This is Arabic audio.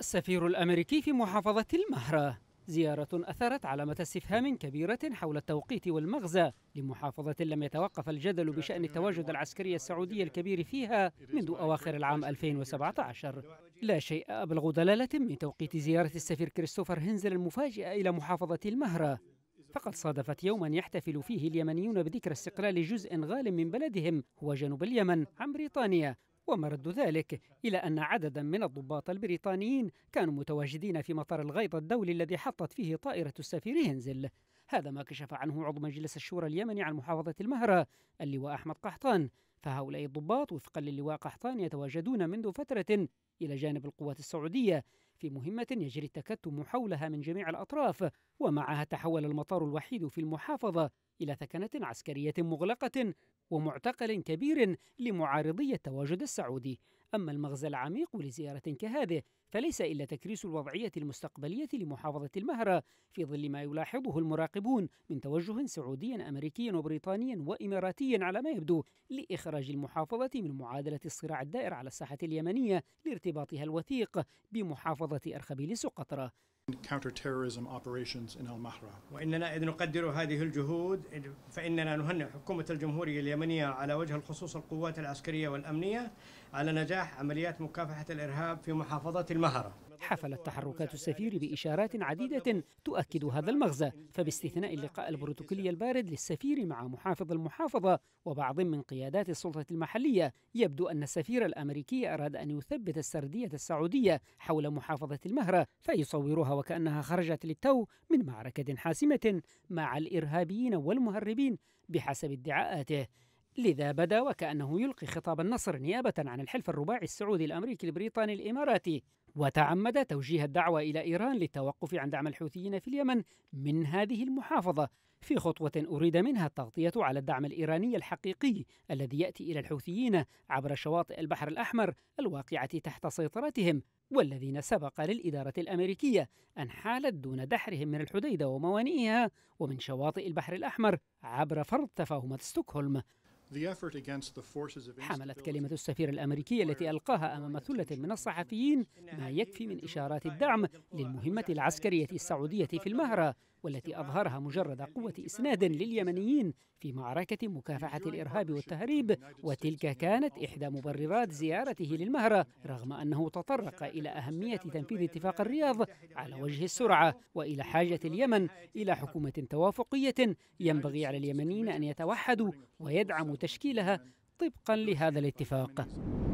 السفير الأمريكي في محافظة المهرة زيارة أثرت علامة استفهام كبيرة حول التوقيت والمغزى لمحافظة لم يتوقف الجدل بشأن التواجد العسكري السعودي الكبير فيها منذ أواخر العام 2017 لا شيء أبلغ دلالة من توقيت زيارة السفير كريستوفر هنزل المفاجئة إلى محافظة المهرة فقد صادفت يوما يحتفل فيه اليمنيون بذكرى استقلال جزء غال من بلدهم هو جنوب اليمن عن بريطانيا ومرد ذلك إلى أن عددا من الضباط البريطانيين كانوا متواجدين في مطار الغيط الدولي الذي حطت فيه طائرة السفير هنزل هذا ما كشف عنه عضو مجلس الشورى اليمني عن محافظة المهرة اللواء أحمد قحطان فهؤلاء الضباط وفقا للواء قحطان يتواجدون منذ فترة إلى جانب القوات السعودية في مهمة يجري التكتم حولها من جميع الأطراف ومعها تحول المطار الوحيد في المحافظة إلى ثكنة عسكرية مغلقة ومعتقل كبير لمعارضي التواجد السعودي أما المغزى العميق لزيارة كهذه فليس إلا تكريس الوضعية المستقبلية لمحافظة المهرة في ظل ما يلاحظه المراقبون من توجه سعودي أمريكي وبريطاني وإماراتي على ما يبدو لإخراج المحافظة من معادلة الصراع الدائر على الساحة اليمنية لارتباطها الوثيق بمحافظة أرخبيل سقطرة counterterrorism operations in Al-Mahra. وإننا إذ نقدر هذه الجهود فإننا نهنئ حكومة الجمهورية اليمنية على وجه الخصوص القوات العسكرية والأمنية على نجاح عمليات مكافحة الإرهاب في محافظة المهرة. حفلت تحركات السفير بإشارات عديدة تؤكد هذا المغزى فباستثناء اللقاء البروتوكولي البارد للسفير مع محافظ المحافظة وبعض من قيادات السلطة المحلية يبدو أن السفير الأمريكي أراد أن يثبت السردية السعودية حول محافظة المهرة فيصورها وكأنها خرجت للتو من معركة حاسمة مع الإرهابيين والمهربين بحسب ادعاءاته لذا بدا وكأنه يلقي خطاب النصر نيابة عن الحلف الرباعي السعودي الأمريكي البريطاني الإماراتي وتعمد توجيه الدعوة إلى إيران للتوقف عن دعم الحوثيين في اليمن من هذه المحافظة في خطوة أريد منها التغطية على الدعم الإيراني الحقيقي الذي يأتي إلى الحوثيين عبر شواطئ البحر الأحمر الواقعة تحت سيطرتهم والذين سبق للإدارة الأمريكية أن حالت دون دحرهم من الحديدة وموانئها ومن شواطئ البحر الأحمر عبر فرض تفاهمة ستوكهولم حملت كلمة السفير الأمريكي التي ألقاها أمام ثلة من الصحفيين ما يكفي من إشارات الدعم للمهمة العسكرية السعودية في المهرة والتي أظهرها مجرد قوة إسناد لليمنيين في معركة مكافحة الإرهاب والتهريب وتلك كانت إحدى مبررات زيارته للمهرة رغم أنه تطرق إلى أهمية تنفيذ اتفاق الرياض على وجه السرعة وإلى حاجة اليمن إلى حكومة توافقية ينبغي على اليمنيين أن يتوحدوا ويدعموا تشكيلها طبقا لهذا الاتفاق